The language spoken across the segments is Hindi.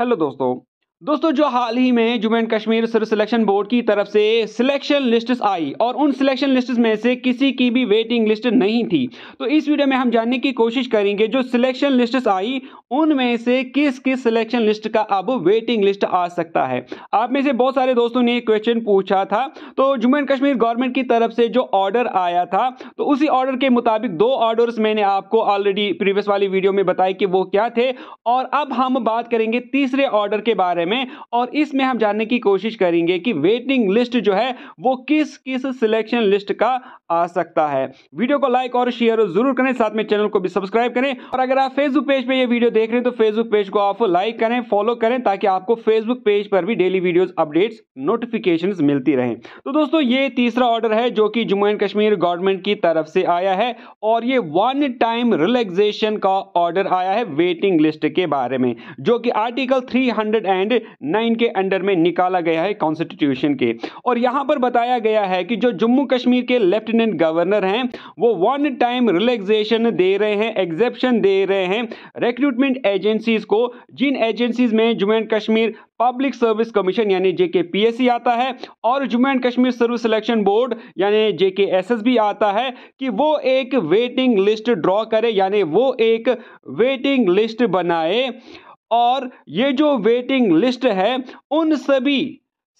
हेलो दोस्तों दोस्तों जो हाल ही में Jammu and Kashmir selection board की तरफ से सिलेक्शन लिस्ट आई और उन सिलेक्शन लिस्ट में से किसी की भी वेटिंग लिस्ट नहीं थी तो इस वीडियो में हम जानने की कोशिश करेंगे जो सिलेक्शन लिस्ट आई उनमें से किस किस सिलेक्शन लिस्ट का अब वेटिंग लिस्ट आ सकता है आप में से बहुत सारे दोस्तों ने क्वेश्चन पूछा था तो जम्मू एंड कश्मीर गवर्नमेंट की तरफ से जो ऑर्डर आया था तो उसी ऑर्डर के मुताबिक दो ऑर्डर मैंने आपको ऑलरेडी प्रीवियस वाली वीडियो में बताई कि वो क्या थे और अब हम बात करेंगे तीसरे ऑर्डर के बारे में में और इसमें हम जानने की कोशिश करेंगे कि वेटिंग लिस्ट जो है वो किस किस सिलेक्शन लिस्ट का आ सकता है वीडियो को लाइक और शेयर जरूर करें साथ में चैनल को भी सब्सक्राइब करें और अगर आप फेसबुक पेज पर यह वीडियो देख रहे हैं तो फेसबुक पेज को आप लाइक करें फॉलो करें ताकि आपको फेसबुक पेज पर भी डेली वीडियो अपडेट्स नोटिफिकेशन मिलती रहे तो दोस्तों ये तीसरा ऑर्डर है जो कि जम्मू एंड कश्मीर गवर्नमेंट की तरफ से आया है और ये वन टाइम रिलैक्सेशन का ऑर्डर आया है वेटिंग लिस्ट के बारे में जो कि आर्टिकल 300 एंड नाइन के अंडर में निकाला गया है कॉन्स्टिट्यूशन के और यहां पर बताया गया है कि जो जम्मू कश्मीर के लेफ्टिनेंट गवर्नर हैं वो वन टाइम रिलैक्सेशन दे रहे हैं एग्जेप्शन दे रहे हैं रिक्रूटमेंट एजेंसीज को जिन एजेंसीज में Jammu and Kashmir public service commission यानी जेके पी आता है और Jammu and Kashmir service selection board यानी जेके एसएसबी आता है कि वो एक वेटिंग लिस्ट ड्रॉ करे यानी वो एक वेटिंग लिस्ट बनाए और ये जो वेटिंग लिस्ट है उन सभी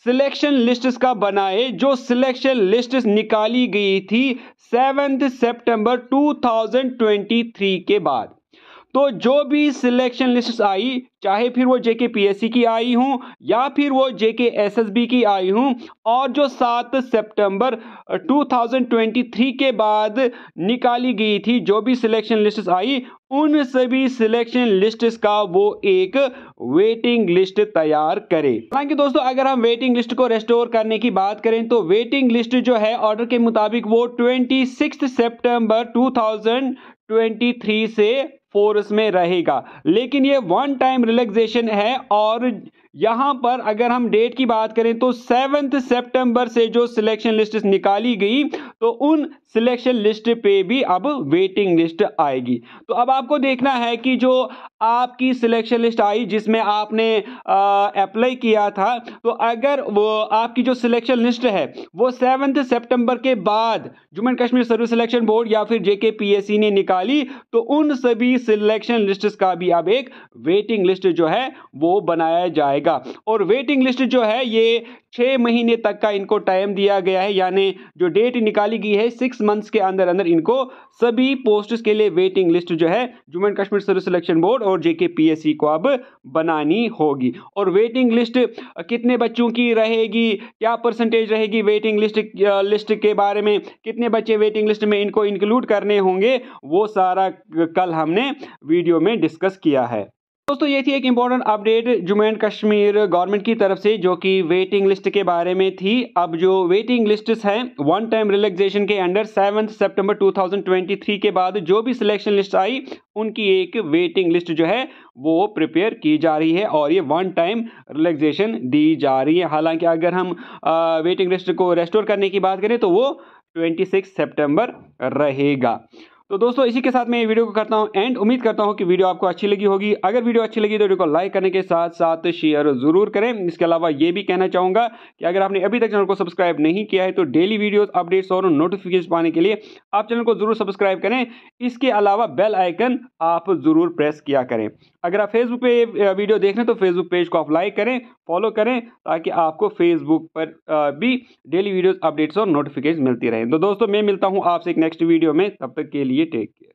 सिलेक्शन लिस्ट का बनाए जो सिलेक्शन लिस्ट निकाली गई थी सेवेंथ सितंबर 2023 के बाद तो जो भी सिलेक्शन लिस्ट आई चाहे फिर वो जेके पीएससी की आई हूँ या फिर वो जेके एसएसबी की आई हूँ और जो सात सितंबर 2023 के बाद निकाली गई थी जो भी सिलेक्शन लिस्ट आई उन सभी सिलेक्शन लिस्ट का वो एक वेटिंग लिस्ट तैयार करे हालांकि दोस्तों अगर हम वेटिंग लिस्ट को रेस्टोर करने की बात करें तो वेटिंग लिस्ट जो है ऑर्डर के मुताबिक वो ट्वेंटी सेप्टेम्बर टू 23 से फोर्स में रहेगा लेकिन ये वन टाइम रिलैक्सेशन है और यहाँ पर अगर हम डेट की बात करें तो सेवन्थ सितंबर से जो सिलेक्शन लिस्ट निकाली गई तो उन सिलेक्शन लिस्ट पे भी अब वेटिंग लिस्ट आएगी तो अब आपको देखना है कि जो आपकी सिलेक्शन लिस्ट आई जिसमें आपने अप्लाई किया था तो अगर वो आपकी जो सिलेक्शन लिस्ट है वो सेवन्थ सितंबर के बाद Jammu and Kashmir service selection board या फिर जेके पी ने निकाली तो उन सभी सिलेक्शन लिस्ट का भी अब एक वेटिंग लिस्ट जो है वो बनाया जाएगा और वेटिंग लिस्ट जो है ये छः महीने तक का इनको टाइम दिया गया है यानी जो डेट निकाली गई है सिक्स मंथ्स के अंदर अंदर इनको सभी पोस्ट के लिए वेटिंग लिस्ट जो है Jammu and Kashmir service selection board और जेके पीएससी को अब बनानी होगी और वेटिंग लिस्ट कितने बच्चों की रहेगी क्या परसेंटेज रहेगी वेटिंग लिस्ट लिस्ट के बारे में कितने बच्चे वेटिंग लिस्ट में इनको इंक्लूड करने होंगे वो सारा कल हमने वीडियो में डिस्कस किया है दोस्तों ये थी एक important update Jammu and Kashmir government की तरफ से जो कि वेटिंग लिस्ट के बारे में थी अब जो वेटिंग लिस्ट है वन टाइम रिलैक्सेशन के अंडर सेवन सितंबर 2023 के बाद जो भी सिलेक्शन लिस्ट आई उनकी एक वेटिंग लिस्ट जो है वो प्रिपेयर की जा रही है और ये वन टाइम रिलैक्सेशन दी जा रही है हालांकि अगर हम वेटिंग लिस्ट को रेस्टोर करने की बात करें तो वो सिक्स सितंबर रहेगा तो दोस्तों इसी के साथ मैं ये वीडियो को करता हूँ एंड उम्मीद करता हूँ कि वीडियो आपको अच्छी लगी होगी अगर वीडियो अच्छी लगी तो वीडियो को लाइक करने के साथ साथ शेयर जरूर करें इसके अलावा ये भी कहना चाहूँगा कि अगर आपने अभी तक चैनल को सब्सक्राइब नहीं किया है तो डेली वीडियोज़ अपडेट्स और नोटिफिकेशन पाने के लिए आप चैनल को जरूर सब्सक्राइब करें इसके अलावा बेल आइकन आप जरूर प्रेस किया करें अगर आप फेसबुक पे वीडियो देख रहे हैं तो फेसबुक पेज को आप लाइक करें फॉलो करें ताकि आपको फेसबुक पर भी डेली वीडियोस अपडेट्स और नोटिफिकेशन मिलती रहे तो दोस्तों मैं मिलता हूँ आपसे एक नेक्स्ट वीडियो में तब तक के लिए टेक केयर